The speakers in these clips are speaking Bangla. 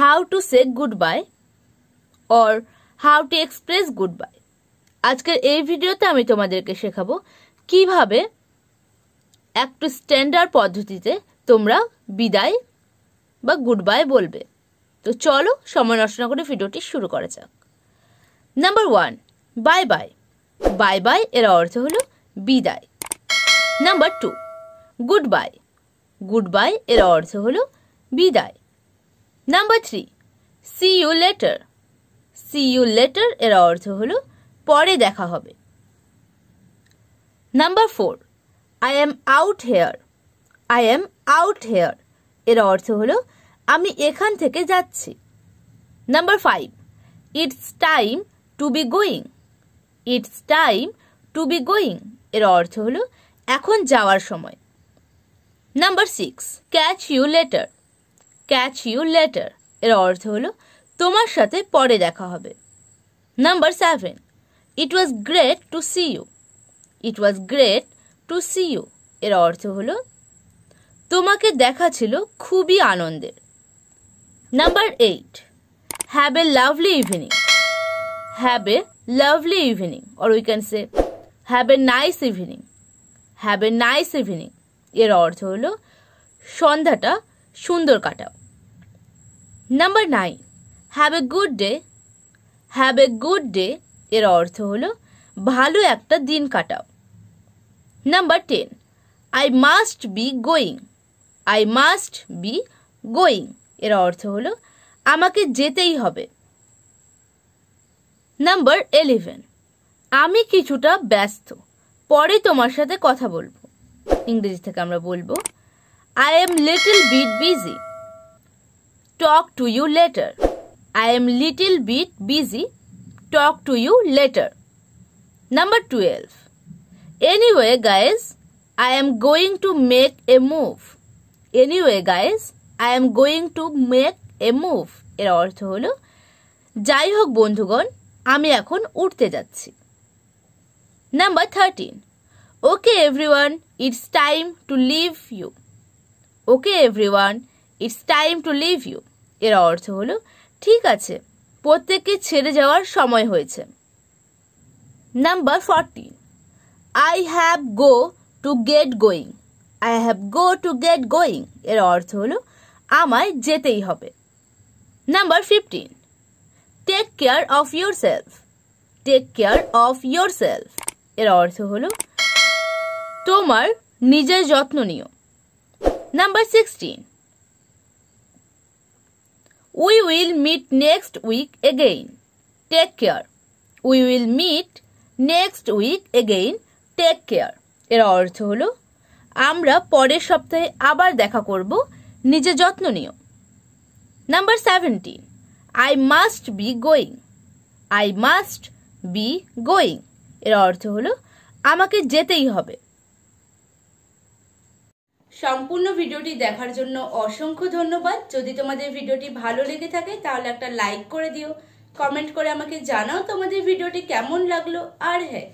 How to say goodbye or how to express goodbye আজকের এই ভিডিওতে আমি তোমাদেরকে শেখাবো কিভাবে একটু স্ট্যান্ডার্ড পদ্ধতিতে তোমরা বিদায় বা গুড বাই বলবে তো চলো সময় রচনা করে ভিডিওটি শুরু করা যাক number one bye bye bye bye এর অর্থ হলো বিদায় number two goodbye goodbye এর অর্থ হলো বিদায় number three see you later see you later এর অর্থ হলো পরে দেখা হবে number four I am out here I am out here এর অর্থ হলো আমি এখান থেকে যাচ্ছি number five it's time to be going it's time to be going এর অর্থ হলো এখন যাওয়ার সময় number six catch you later catch you later এর অর্থ হলো তোমার সাথে পরে দেখা হবে number seven it was great to see you it was great to see you এর অর্থ হলো তোমাকে দেখা ছিল খুবই আনন্দের number eight have a lovely evening have a lovely evening or we can say have a nice evening have a nice evening এর অর্থ হলো সন্ধ্যাটা সুন্দর কাটাও number nine have a good day have a good day এর অর্থ হলো ভালো একটা দিন কাটাও number ten I must be going I must be going এর অর্থ হলো আমাকে যেতেই হবে নাম্বার এলিভেন আমি কিছুটা ব্যস্ত পরে তোমার সাথে কথা বলবো ইংরেজি থেকে আমরা বলবো I am little bit busy. Talk to you later. I am little bit busy. Talk to you later. Number 12. Anyway, guys, I am going to make a move. Anyway, guys, I am going to make a move. এর অর্থ হলো যাই হোক বন্ধুগণ আমি এখন উঠতে যাচ্ছি number thirteen okay everyone it's time to leave you okay everyone it's time to leave you এর অর্থ হলো ঠিক আছে প্রত্যেককে ছেড়ে যাওয়ার সময় হয়েছে number fourteen I have go to get going I have go to get going এর অর্থ হলো আমায় যেতেই হবে number fifteen take care of yourself take care of yourself এর অর্থ হলো তোমার নিজের যত্ন নিও Number 16. We will meet next week again. Take care. We will meet next week again take care এর অর্থ হলো আমরা পরের সপ্তাহে আবার দেখা করব নিজে যত্ন নিও number seventeen I must be going I must be going এর অর্থ হলো আমাকে যেতেই হবে সম্পূর্ণ ভিডিওটি দেখার জন্য অসংখ্য ধন্যবাদ যদি তোমাদের ভিডিওটি ভালো লেগে থাকে তাহলে একটা লাইক করে দিও কমেন্ট করে আমাকে জানাও তোমাদের ভিডিওটি কেমন লাগলো আর হ্যাঁ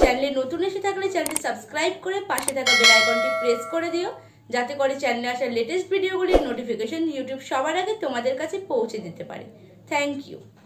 চ্যানেলে নতুন এসে থাকলে চ্যানেলটি সাবস্ক্রাইব করে পাশে থাকা বেল আইকনটি প্রেস করে দিও যাতে করে চ্যানেলে আসা লেটেস্ট ভিডিওগুলির নোটিফিকেশন ইউটিউব সবার আগে তোমাদের কাছে পৌঁছে দিতে পারে থ্যাংক ইউ